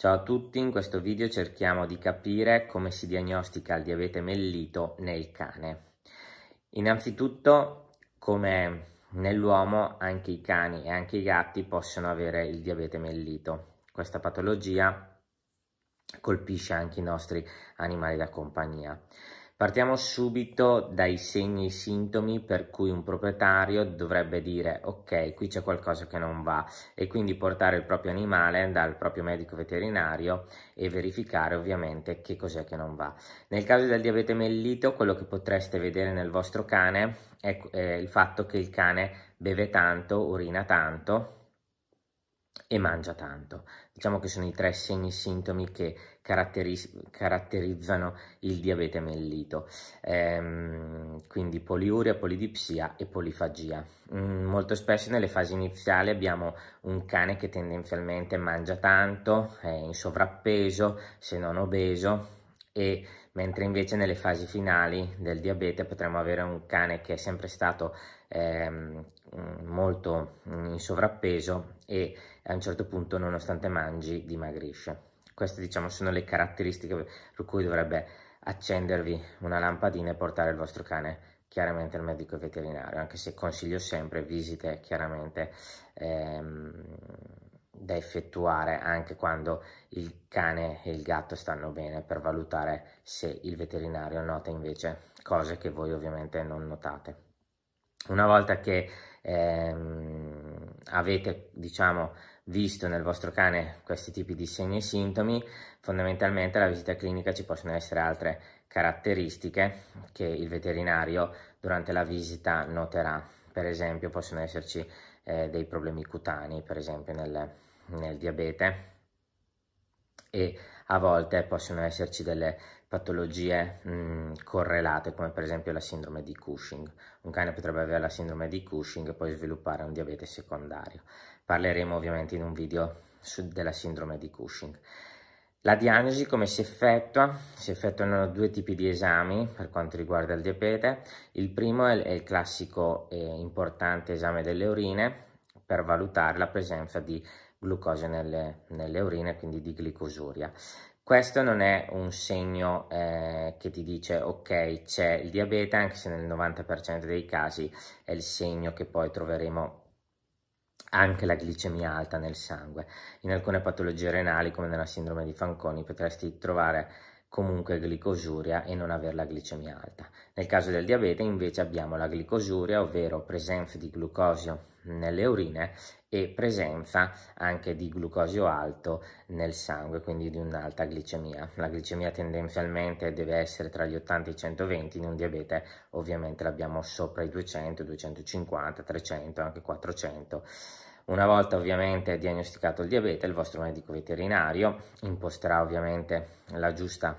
Ciao a tutti, in questo video cerchiamo di capire come si diagnostica il diabete mellito nel cane. Innanzitutto, come nell'uomo, anche i cani e anche i gatti possono avere il diabete mellito. Questa patologia colpisce anche i nostri animali da compagnia. Partiamo subito dai segni e sintomi per cui un proprietario dovrebbe dire ok, qui c'è qualcosa che non va e quindi portare il proprio animale dal proprio medico veterinario e verificare ovviamente che cos'è che non va. Nel caso del diabete mellito, quello che potreste vedere nel vostro cane è eh, il fatto che il cane beve tanto, urina tanto, e mangia tanto. Diciamo che sono i tre segni e sintomi che caratteris- caratterizzano il diabete mellito, ehm, quindi poliuria, polidipsia e polifagia. Mm, molto spesso nelle fasi iniziali abbiamo un cane che tendenzialmente mangia tanto, è in sovrappeso, se non obeso, e mentre invece nelle fasi finali del diabete potremmo avere un cane che è sempre stato ehm, molto mm, in sovrappeso e a un certo punto nonostante mangi dimagrisce. Queste diciamo sono le caratteristiche per cui dovrebbe accendervi una lampadina e portare il vostro cane chiaramente al medico veterinario, anche se consiglio sempre visite chiaramente ehm, da effettuare anche quando il cane e il gatto stanno bene per valutare se il veterinario nota invece cose che voi ovviamente non notate. Una volta che ehm, avete diciamo visto nel vostro cane questi tipi di segni e sintomi, fondamentalmente alla visita clinica ci possono essere altre caratteristiche che il veterinario durante la visita noterà. Per esempio possono esserci eh, dei problemi cutanei, per esempio nel, nel diabete e a volte possono esserci delle patologie mh, mm, correlate come per esempio la sindrome di Cushing. Un cane potrebbe avere la sindrome di Cushing e poi sviluppare un diabete secondario. Parleremo ovviamente in un video su, della sindrome di Cushing. La diagnosi come si effettua? Si effettuano due tipi di esami per quanto riguarda il diabete. Il primo è il classico e eh, importante esame delle urine per valutare la presenza di glucosio nelle, nelle urine, quindi di glicosuria. Questo non è un segno eh, che ti dice ok c'è il diabete, anche se nel 90% dei casi è il segno che poi troveremo anche la glicemia alta nel sangue. In alcune patologie renali, come nella sindrome di Fanconi, potresti trovare comunque glicosuria e non avere la glicemia alta. Nel caso del diabete invece abbiamo la glicosuria, ovvero presenza di glucosio nelle urine e presenza anche di glucosio alto nel sangue, quindi di un'alta glicemia. La glicemia tendenzialmente deve essere tra gli 80 e i 120, in un diabete ovviamente l'abbiamo sopra i 200, 250, 300, anche 400 una volta ovviamente diagnosticato il diabete, il vostro medico veterinario imposterà ovviamente la giusta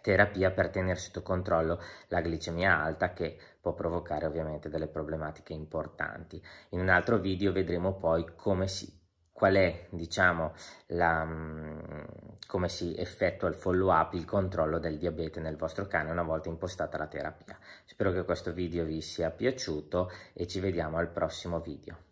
terapia per tenere sotto controllo la glicemia alta che può provocare ovviamente delle problematiche importanti. In un altro video vedremo poi come si qual è, diciamo, la, mm, come si effettua il follow up, il controllo del diabete nel vostro cane una volta impostata la terapia. Spero che questo video vi sia piaciuto e ci vediamo al prossimo video.